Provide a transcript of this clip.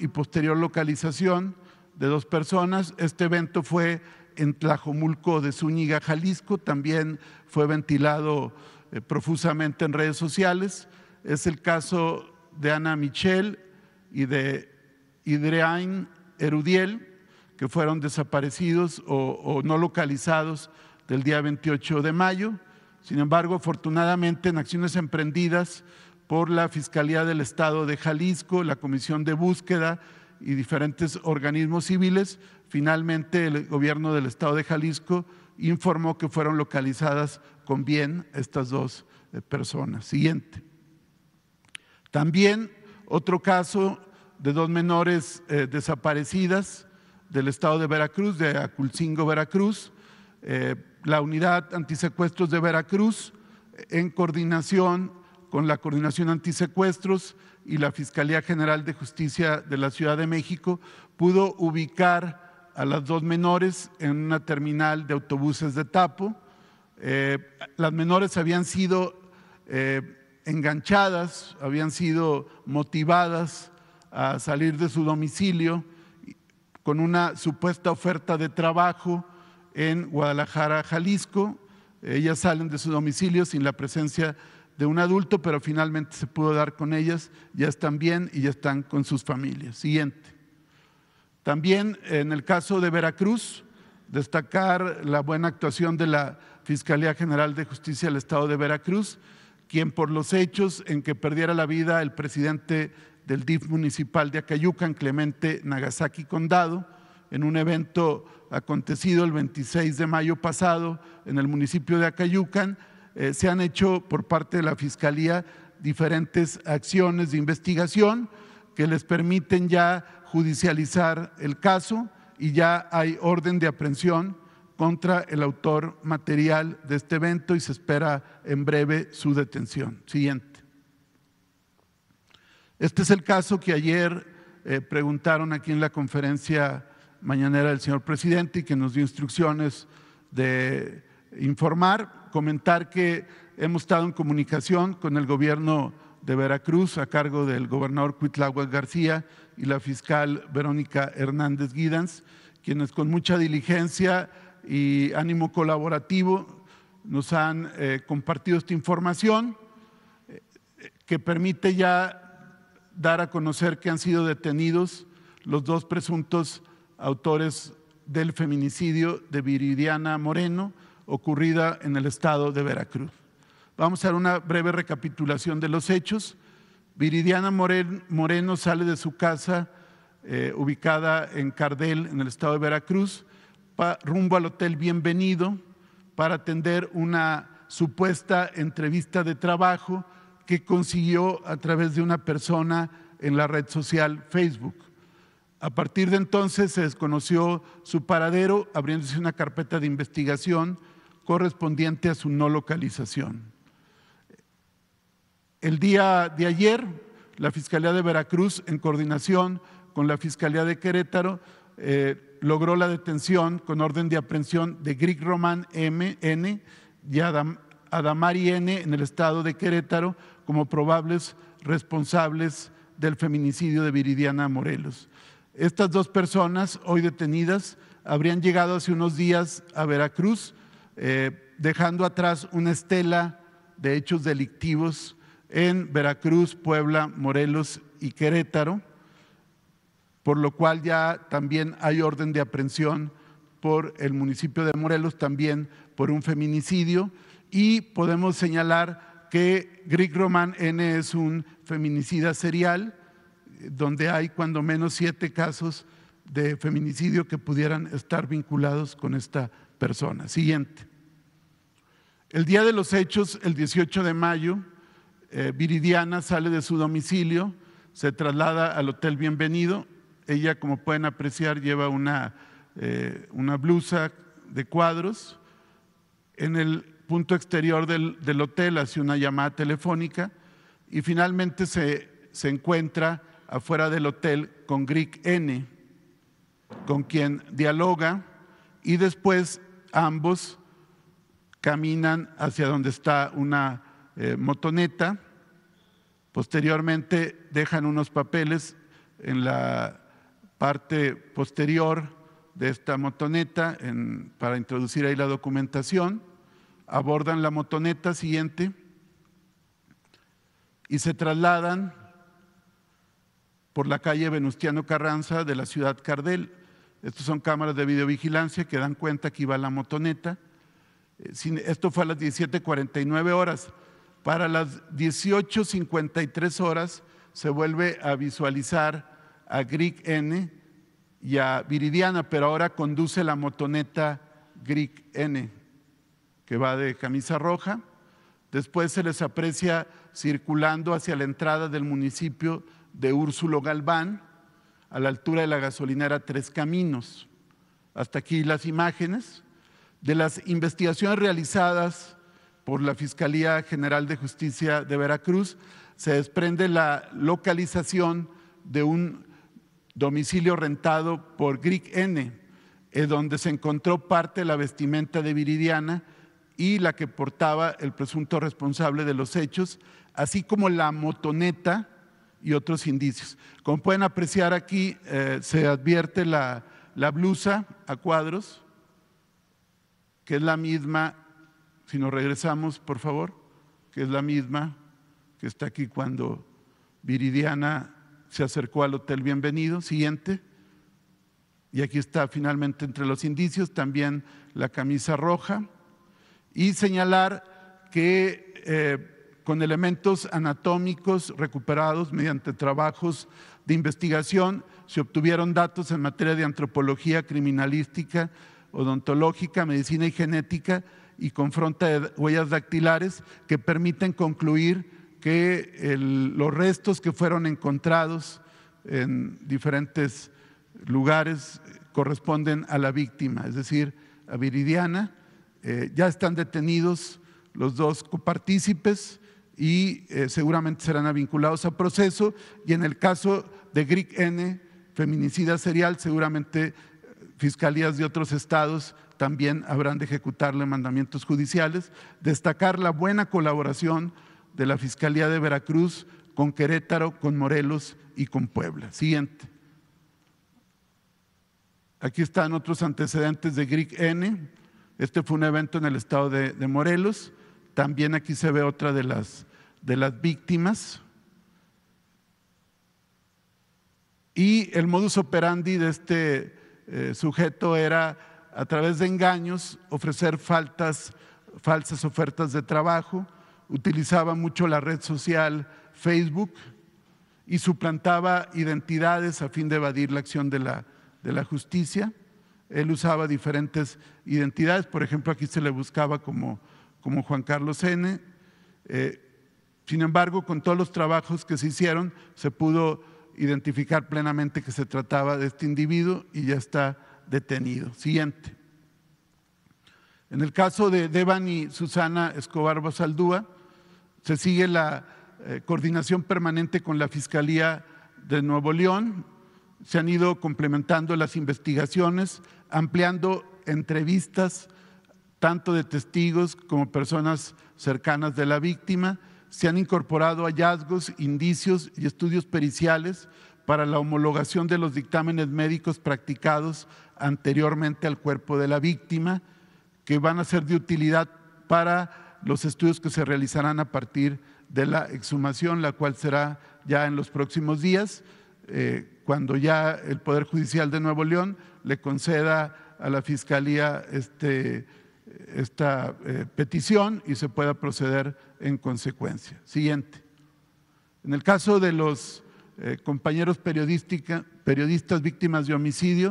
y posterior localización de dos personas. Este evento fue en Tlajomulco de Zúñiga, Jalisco, también fue ventilado eh, profusamente en redes sociales. Es el caso de Ana Michel y de Idreain Erudiel, que fueron desaparecidos o, no localizados del día 28 de mayo. Sin embargo, afortunadamente en acciones emprendidas por la Fiscalía del Estado de Jalisco, la Comisión de Búsqueda y diferentes organismos civiles. Finalmente, el gobierno del Estado de Jalisco informó que fueron localizadas con bien estas dos eh, personas. Siguiente. También otro caso de dos menores eh, desaparecidas del estado de Veracruz, de Aculcingo, Veracruz. Eh, la unidad antisecuestros de Veracruz, en coordinación con la Coordinación Antisecuestros y la Fiscalía General de Justicia de la Ciudad de México, pudo ubicar a las dos menores en una terminal de autobuses de Tapo. Eh, las menores habían sido eh, enganchadas, habían sido motivadas a salir de su domicilio con una supuesta oferta de trabajo en Guadalajara, Jalisco. Ellas salen de su domicilio sin la presencia de un adulto, pero finalmente se pudo dar con ellas, ya están bien y ya están con sus familias. Siguiente. También en el caso de Veracruz, destacar la buena actuación de la Fiscalía General de Justicia del Estado de Veracruz, quien por los hechos en que perdiera la vida el presidente del DIF municipal de Acayucan, Clemente Nagasaki Condado, en un evento acontecido el 26 de mayo pasado en el municipio de Acayucan, eh, se han hecho por parte de la Fiscalía diferentes acciones de investigación que les permiten ya judicializar el caso y ya hay orden de aprehensión contra el autor material de este evento y se espera en breve su detención. Siguiente. Este es el caso que ayer eh, preguntaron aquí en la conferencia mañanera del señor presidente y que nos dio instrucciones de informar, comentar que hemos estado en comunicación con el gobierno de Veracruz a cargo del gobernador Cuitláhuac García y la fiscal Verónica Hernández Guidans, quienes con mucha diligencia y ánimo colaborativo nos han eh, compartido esta información eh, que permite ya dar a conocer que han sido detenidos los dos presuntos autores del feminicidio de Viridiana Moreno ocurrida en el estado de Veracruz. Vamos a dar una breve recapitulación de los hechos. Viridiana Moreno sale de su casa eh, ubicada en Cardel, en el estado de Veracruz, rumbo al Hotel Bienvenido para atender una supuesta entrevista de trabajo que consiguió a través de una persona en la red social Facebook. A partir de entonces se desconoció su paradero, abriéndose una carpeta de investigación correspondiente a su no localización. El día de ayer, la Fiscalía de Veracruz, en coordinación con la Fiscalía de Querétaro, eh, logró la detención con orden de aprehensión de Greg Román M. N. y Adamari N. en el estado de Querétaro como probables responsables del feminicidio de Viridiana Morelos. Estas dos personas, hoy detenidas, habrían llegado hace unos días a Veracruz eh, dejando atrás una estela de hechos delictivos en Veracruz, Puebla, Morelos y Querétaro, por lo cual ya también hay orden de aprehensión por el municipio de Morelos, también por un feminicidio, y podemos señalar que Greek Roman N es un feminicida serial, donde hay cuando menos siete casos de feminicidio que pudieran estar vinculados con esta Siguiente. El día de los hechos, el 18 de mayo, eh, Viridiana sale de su domicilio, se traslada al Hotel Bienvenido. Ella, como pueden apreciar, lleva una, eh, una blusa de cuadros. En el punto exterior del, hotel hace una llamada telefónica y finalmente se, se encuentra afuera del hotel con Greg N, con quien dialoga y después ambos caminan hacia donde está una eh, motoneta, posteriormente dejan unos papeles en la parte posterior de esta motoneta para introducir ahí la documentación, abordan la motoneta siguiente y se trasladan por la calle Venustiano Carranza de la ciudad Cardel estas son cámaras de videovigilancia que dan cuenta que iba la motoneta. Eh, esto fue a las 17.49 horas. Para las 18.53 horas se vuelve a visualizar a Gric N y a Viridiana, pero ahora conduce la motoneta Greek N, que va de camisa roja. Después se les aprecia circulando hacia la entrada del municipio de Úrsulo Galván a la altura de la gasolinera Tres Caminos. Hasta aquí las imágenes de las investigaciones realizadas por la Fiscalía General de Justicia de Veracruz. Se desprende la localización de un domicilio rentado por gric N, donde se encontró parte de la vestimenta de Viridiana y la que portaba el presunto responsable de los hechos, así como la motoneta y otros indicios. Como pueden apreciar aquí, eh, se advierte la, la blusa a cuadros, que es la misma, si nos regresamos, por favor, que es la misma que está aquí cuando Viridiana se acercó al Hotel Bienvenido, siguiente. Y aquí está finalmente entre los indicios también la camisa roja. Y señalar que eh, con elementos anatómicos recuperados mediante trabajos de investigación, se obtuvieron datos en materia de antropología criminalística, odontológica, medicina y genética y confronta de huellas dactilares que permiten concluir que los restos que fueron encontrados en diferentes lugares corresponden a la víctima, es decir, a Viridiana. Eh, ya están detenidos los dos copartícipes y eh, seguramente serán vinculados a proceso. Y en el caso de gric N, feminicida serial, seguramente eh, fiscalías de otros estados también habrán de ejecutarle mandamientos judiciales. Destacar la buena colaboración de la Fiscalía de Veracruz con Querétaro, con Morelos y con Puebla. Siguiente. Aquí están otros antecedentes de gric N. Este fue un evento en el estado de Morelos también aquí se ve otra de las, de las víctimas. Y el modus operandi de este eh, sujeto era, a través de engaños, ofrecer falsas ofertas de trabajo, utilizaba mucho la red social Facebook y suplantaba identidades a fin de evadir la acción de de la justicia. Él usaba diferentes identidades, por ejemplo, aquí se le buscaba como como Juan Carlos N. Eh, sin embargo, con todos los trabajos que se hicieron, se pudo identificar plenamente que se trataba de este individuo y ya está detenido. Siguiente. En el caso de Devan y Susana Escobar Basaldúa, se sigue la eh, coordinación permanente con la Fiscalía de Nuevo León, se han ido complementando las investigaciones, ampliando entrevistas, tanto de testigos como personas cercanas de la víctima, se han incorporado hallazgos, indicios y estudios periciales para la homologación de los dictámenes médicos practicados anteriormente al cuerpo de la víctima, que van a ser de utilidad para los estudios que se realizarán a partir de la exhumación, la cual será ya en los próximos días, eh, cuando ya el Poder Judicial de Nuevo León le conceda a la Fiscalía este, esta eh, petición y se pueda proceder en consecuencia. Siguiente. En el caso de los eh, compañeros periodistas víctimas de homicidio,